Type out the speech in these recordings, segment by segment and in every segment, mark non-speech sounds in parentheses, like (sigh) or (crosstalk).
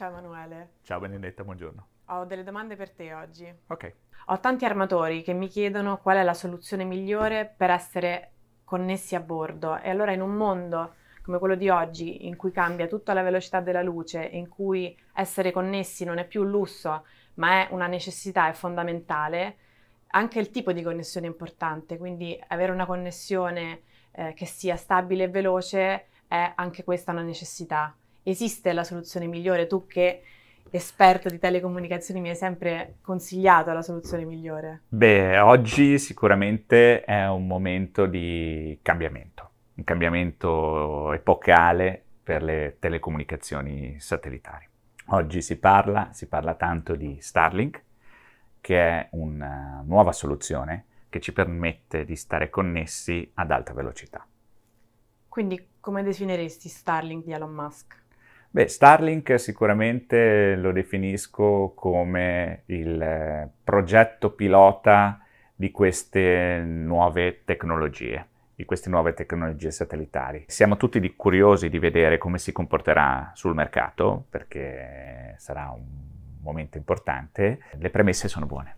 Ciao Emanuele. Ciao Benedetta, buongiorno. Ho delle domande per te oggi. Ok. Ho tanti armatori che mi chiedono qual è la soluzione migliore per essere connessi a bordo e allora in un mondo come quello di oggi in cui cambia tutta la velocità della luce, in cui essere connessi non è più un lusso ma è una necessità, è fondamentale, anche il tipo di connessione è importante, quindi avere una connessione eh, che sia stabile e veloce è anche questa una necessità esiste la soluzione migliore? Tu che esperto di telecomunicazioni mi hai sempre consigliato la soluzione migliore? Beh, oggi sicuramente è un momento di cambiamento, un cambiamento epocale per le telecomunicazioni satellitari. Oggi si parla, si parla tanto di Starlink, che è una eh, nuova soluzione che ci permette di stare connessi ad alta velocità. Quindi come definiresti Starlink di Elon Musk? Beh, Starlink sicuramente lo definisco come il eh, progetto pilota di queste nuove tecnologie, di queste nuove tecnologie satellitari. Siamo tutti curiosi di vedere come si comporterà sul mercato, perché sarà un momento importante. Le premesse sono buone.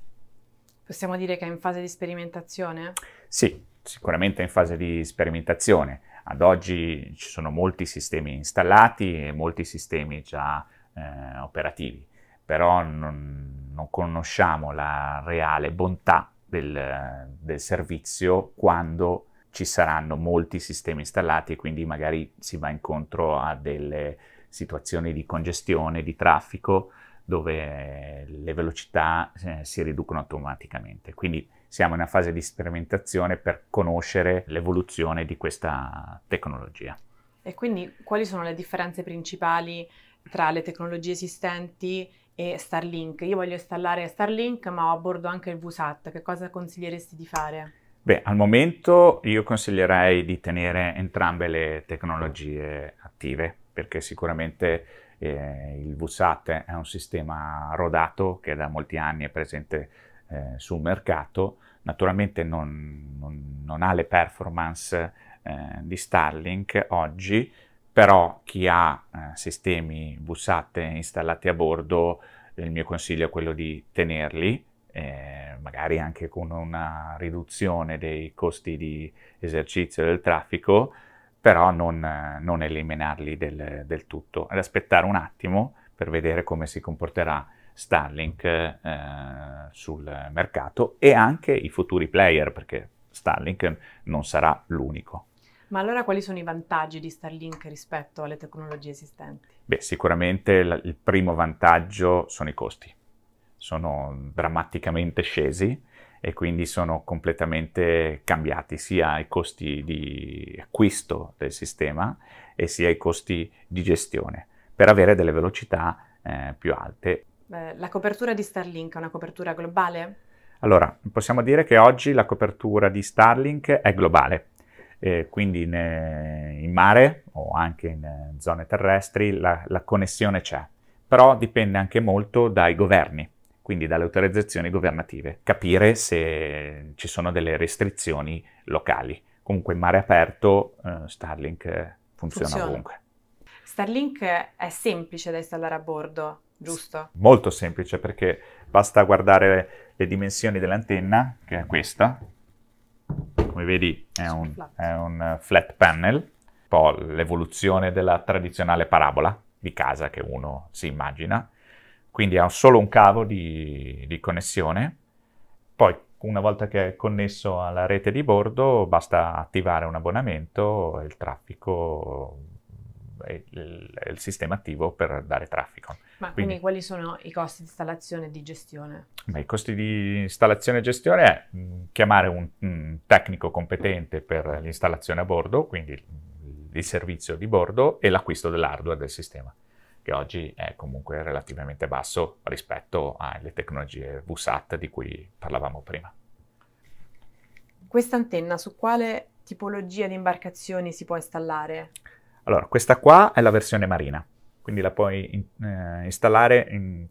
Possiamo dire che è in fase di sperimentazione? Sì, sicuramente è in fase di sperimentazione ad oggi ci sono molti sistemi installati e molti sistemi già eh, operativi, però non, non, conosciamo la reale bontà del, del servizio quando ci saranno molti sistemi installati e quindi magari si va incontro a delle situazioni di congestione, di traffico, dove eh, le velocità eh, si riducono automaticamente. Quindi siamo in una fase di sperimentazione per conoscere l'evoluzione di questa tecnologia. E quindi quali sono le differenze principali tra le tecnologie esistenti e Starlink? Io voglio installare Starlink, ma ho a bordo anche il VSAT. Che cosa consiglieresti di fare? Beh, al momento io consiglierei di tenere entrambe le tecnologie attive perché sicuramente eh, il VSAT è un sistema rodato che da molti anni è presente eh, sul mercato, naturalmente non, non, non ha le performance eh, di Starlink oggi, però chi ha eh, sistemi VSAT installati a bordo, il mio consiglio è quello di tenerli, eh, magari anche con una riduzione dei costi di esercizio del traffico, però non, eh, non eliminarli del, del, tutto, ad aspettare un attimo per vedere come si comporterà Starlink eh, sul mercato e anche i futuri player, perché Starlink non sarà l'unico. Ma allora quali sono i vantaggi di Starlink rispetto alle tecnologie esistenti? Beh, sicuramente l- il primo vantaggio sono i costi. Sono drammaticamente scesi e quindi sono completamente cambiati sia i costi di acquisto del sistema e sia i costi di gestione per avere delle velocità eh, più alte. La copertura di Starlink è una copertura globale? Allora, possiamo dire che oggi la copertura di Starlink è globale, eh, quindi in, in, mare o anche in eh, zone terrestri la, la connessione c'è, però dipende anche molto dai governi quindi dalle autorizzazioni governative, capire se ci sono delle restrizioni locali. Comunque in mare aperto eh, Starlink eh, funziona, funziona ovunque. Starlink è semplice da installare a bordo, giusto? Molto semplice perché basta guardare le dimensioni dell'antenna, che è questa. Come vedi è un, è un flat panel, un po' l'evoluzione della tradizionale parabola di casa che uno si immagina, quindi ha solo un cavo di, di connessione. Poi, una volta che è connesso alla rete di bordo, basta attivare un abbonamento e il traffico il, il sistema attivo per dare traffico. Ma quindi, quindi, quali sono i costi di installazione e di gestione? Beh, I costi di installazione e gestione è mh, mm, chiamare un, un tecnico competente per l'installazione a bordo, quindi il servizio di bordo e l'acquisto dell'hardware del sistema che oggi è comunque relativamente basso rispetto alle tecnologie VSAT di cui parlavamo prima. Questa antenna su quale tipologia di imbarcazioni si può installare? Allora, questa qua è la versione marina, quindi la puoi in, eh, installare in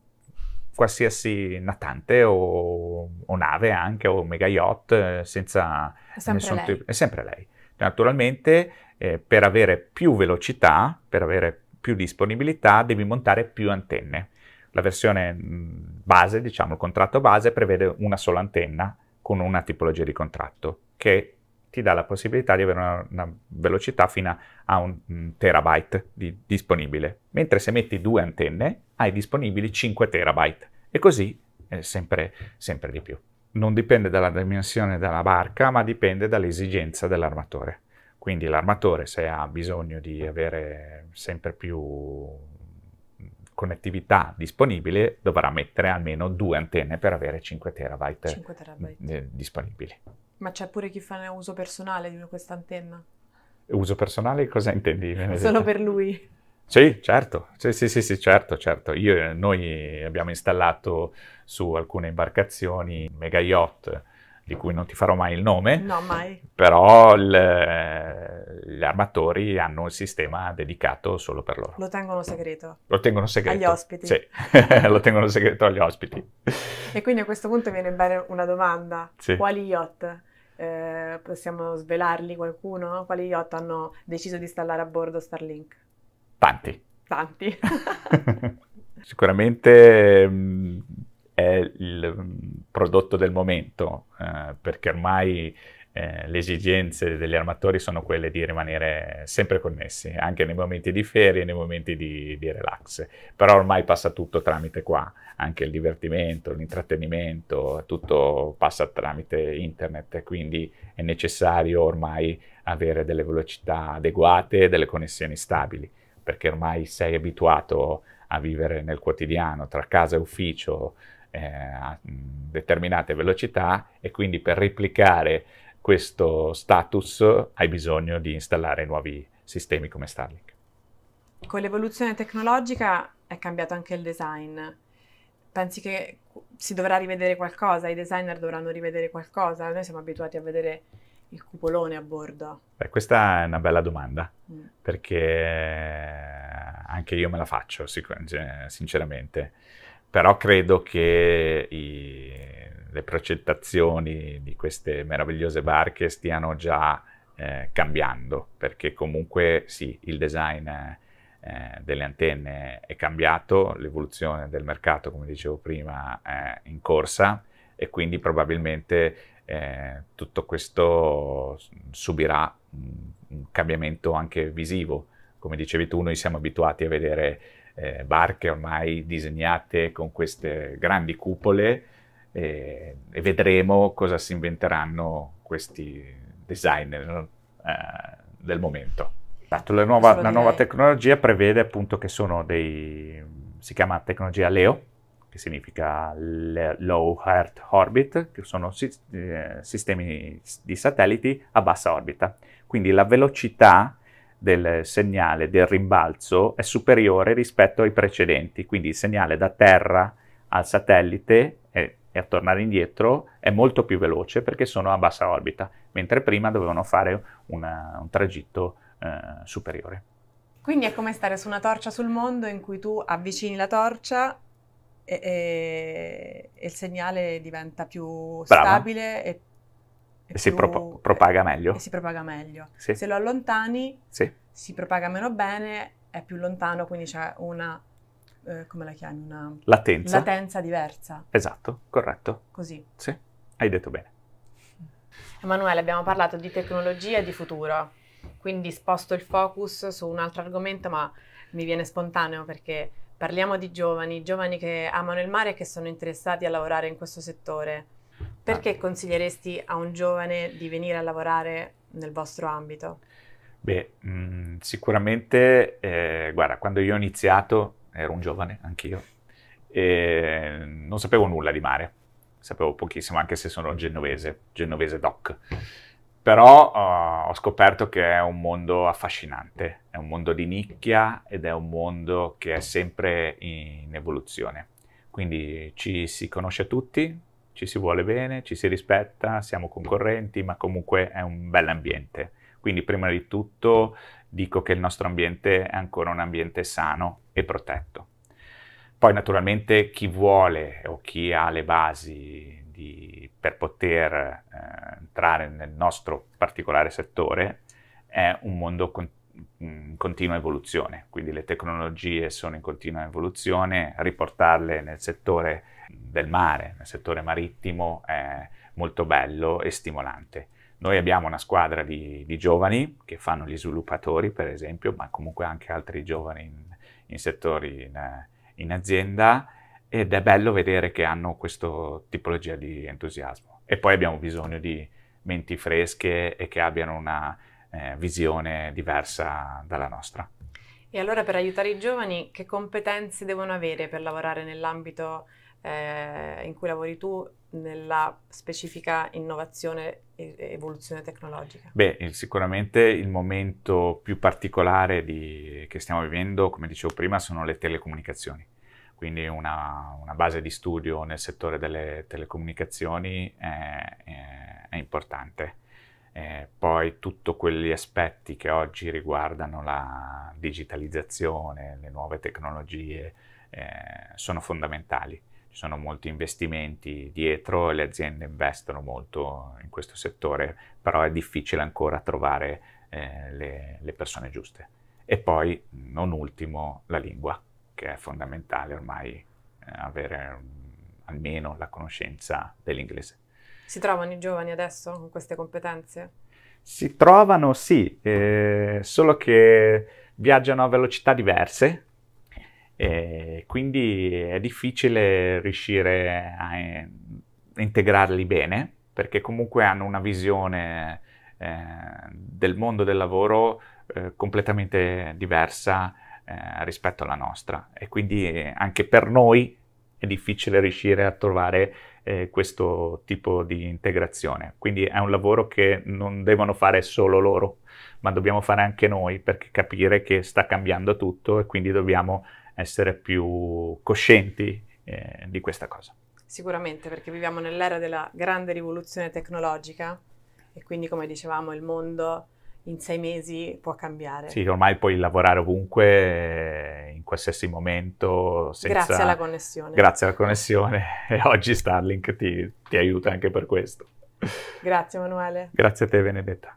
qualsiasi natante o, o, nave anche o mega yacht eh, senza è nessun tipo. È sempre lei. Naturalmente eh, per avere più velocità, per avere più più disponibilità devi montare più antenne. La versione mm, base, diciamo il contratto base, prevede una sola antenna con una tipologia di contratto che ti dà la possibilità di avere una, una velocità fino a un mm, terabyte di, disponibile. Mentre se metti due antenne hai disponibili 5 terabyte e così eh, sempre, sempre di più. Non dipende dalla dimensione della barca, ma dipende dall'esigenza dell'armatore. Quindi l'armatore se ha bisogno di avere sempre più mm, connettività disponibile dovrà mettere almeno due antenne per avere 5 terabyte, 5 terabyte. Eh, disponibili. Ma c'è pure chi fa uso personale di questa antenna? Uso personale cosa intendi? (laughs) Solo per lui. Sì, certo, sì, sì, sì, sì certo, certo. Io, noi abbiamo installato su alcune imbarcazioni mega yacht di cui non ti farò mai il nome, no, mai. però il, gli armatori hanno il sistema dedicato solo per loro. Lo tengono segreto. Lo tengono segreto. Agli ospiti. Sì, (laughs) lo tengono segreto agli ospiti. E quindi a questo punto viene bene una domanda. Sì. Quali yacht? Eh, possiamo svelarli qualcuno? Quali yacht hanno deciso di installare a bordo Starlink? Tanti. Tanti. (laughs) Sicuramente mh, mm, è il prodotto del momento, eh, perché ormai eh, le esigenze degli armatori sono quelle di rimanere sempre connessi, anche nei momenti di ferie, nei momenti di, di relax. Però ormai passa tutto tramite qua, anche il divertimento, l'intrattenimento, tutto passa tramite internet, quindi è necessario ormai avere delle velocità adeguate e delle connessioni stabili, perché ormai sei abituato a vivere nel quotidiano, tra casa e ufficio, eh, a mm, determinate velocità e quindi per replicare questo status hai bisogno di installare nuovi sistemi come Starlink. Con l'evoluzione tecnologica è cambiato anche il design. Pensi che si dovrà rivedere qualcosa, i designer dovranno rivedere qualcosa? Noi siamo abituati a vedere il cupolone a bordo? Beh, questa è una bella domanda, mm. perché eh, anche io me la faccio, sinceramente però credo che i, le progettazioni di queste meravigliose barche stiano già eh, cambiando, perché comunque sì, il design eh, delle antenne è cambiato, l'evoluzione del mercato, come dicevo prima, è in corsa e quindi probabilmente eh, tutto questo subirà un cambiamento anche visivo. Come dicevi tu, noi siamo abituati a vedere eh, barche ormai disegnate con queste grandi cupole eh, e vedremo cosa si inventeranno questi designer eh, del momento. Esatto, la, nuova, la nuova, tecnologia prevede appunto che sono dei, si chiama tecnologia LEO, che significa Low Earth Orbit, che sono eh, sistemi di satelliti a bassa orbita. Quindi la velocità del segnale del rimbalzo è superiore rispetto ai precedenti, quindi il segnale da terra al satellite e, e a tornare indietro è molto più veloce perché sono a bassa orbita, mentre prima dovevano fare una, un tragitto eh, superiore. Quindi è come stare su una torcia sul mondo in cui tu avvicini la torcia e, e, e il segnale diventa più Brava. stabile e e si pro- propaga eh, meglio. E si propaga meglio. Sì. Se lo allontani, sì. si propaga meno bene, è più lontano, quindi c'è una, eh, come la chiami, una latenza. latenza diversa. Esatto, corretto. Così. Sì, hai detto bene. Emanuele, abbiamo parlato di tecnologia e di futuro, quindi sposto il focus su un altro argomento, ma mi viene spontaneo perché parliamo di giovani, giovani che amano il mare e che sono interessati a lavorare in questo settore perché esatto. consiglieresti a un giovane di venire a lavorare nel vostro ambito? Beh, mh, mm, sicuramente, eh, guarda, quando io ho iniziato, ero un giovane, anch'io, e non sapevo nulla di mare, sapevo pochissimo, anche se sono genovese, genovese doc. Però uh, ho scoperto che è un mondo affascinante, è un mondo di nicchia ed è un mondo che è sempre in evoluzione. Quindi ci si conosce tutti, ci si vuole bene, ci si rispetta, siamo concorrenti, ma comunque è un bel ambiente. Quindi prima di tutto dico che il nostro ambiente è ancora un ambiente sano e protetto. Poi naturalmente chi vuole o chi ha le basi di, per poter eh, entrare nel nostro particolare settore è un mondo con, in continua evoluzione, quindi le tecnologie sono in continua evoluzione, riportarle nel settore del mare, nel settore marittimo, è molto bello e stimolante. Noi abbiamo una squadra di, di giovani che fanno gli sviluppatori, per esempio, ma comunque anche altri giovani in, in settori in, in azienda ed è bello vedere che hanno questa tipologia di entusiasmo. E poi abbiamo bisogno di menti fresche e che abbiano una eh, visione diversa dalla nostra. E allora per aiutare i giovani che competenze devono avere per lavorare nell'ambito eh, in cui lavori tu nella specifica innovazione e evoluzione tecnologica? Beh, sicuramente il momento più particolare di, che stiamo vivendo, come dicevo prima, sono le telecomunicazioni. Quindi una, una base di studio nel settore delle telecomunicazioni è, eh, è, eh, è importante. Eh, poi tutti quegli aspetti che oggi riguardano la digitalizzazione, le nuove tecnologie, eh, sono fondamentali ci sono molti investimenti dietro e le aziende investono molto in questo settore, però è difficile ancora trovare eh, le, le, persone giuste. E poi, non ultimo, la lingua, che è fondamentale ormai eh, avere mm, almeno la conoscenza dell'inglese. Si trovano i giovani adesso con queste competenze? Si trovano, sì, eh, solo che viaggiano a velocità diverse e quindi è difficile riuscire a eh, integrarli bene perché comunque hanno una visione eh, del mondo del lavoro eh, completamente diversa eh, rispetto alla nostra e quindi eh, anche per noi è difficile riuscire a trovare questo tipo di integrazione. Quindi è un lavoro che non devono fare solo loro, ma dobbiamo fare anche noi perché capire che sta cambiando tutto e quindi dobbiamo essere più coscienti eh, di questa cosa. Sicuramente, perché viviamo nell'era della grande rivoluzione tecnologica e quindi, come dicevamo, il mondo in sei mesi può cambiare. Sì, ormai puoi lavorare ovunque, eh, in qualsiasi momento. Senza... Grazie alla connessione. Grazie alla connessione (laughs) e oggi Starlink ti, ti aiuta anche per questo. Grazie Emanuele. Grazie a te Benedetta.